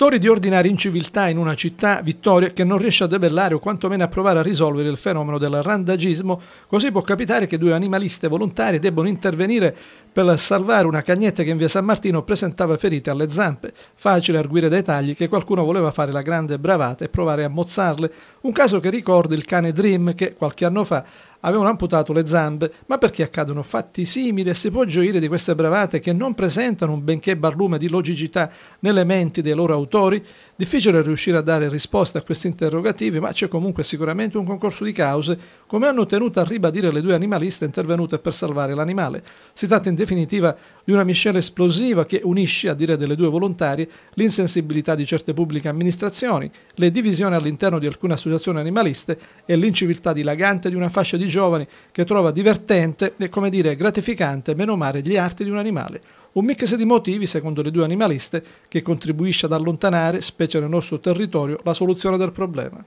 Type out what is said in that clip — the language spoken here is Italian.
Storie di ordinaria inciviltà in una città, Vittoria, che non riesce a debellare o quantomeno a provare a risolvere il fenomeno del randagismo, così può capitare che due animaliste volontarie debbano intervenire per salvare una cagnetta che in via San Martino presentava ferite alle zampe, facile arguire dai tagli che qualcuno voleva fare la grande bravata e provare a mozzarle, un caso che ricorda il cane Dream che qualche anno fa avevano amputato le zampe, ma perché accadono fatti simili e si può gioire di queste bravate che non presentano un benché barlume di logicità nelle menti dei loro autori? Difficile riuscire a dare risposte a questi interrogativi, ma c'è comunque sicuramente un concorso di cause, come hanno tenuto a ribadire le due animaliste intervenute per salvare l'animale. Si tratta in definitiva di una miscela esplosiva che unisce, a dire delle due volontarie, l'insensibilità di certe pubbliche amministrazioni, le divisioni all'interno di alcune associazioni animaliste e l'inciviltà dilagante di una fascia di giovani che trova divertente e, come dire, gratificante menomare gli arti di un animale. Un mix di motivi, secondo le due animaliste, che contribuisce ad allontanare, specie nel nostro territorio, la soluzione del problema.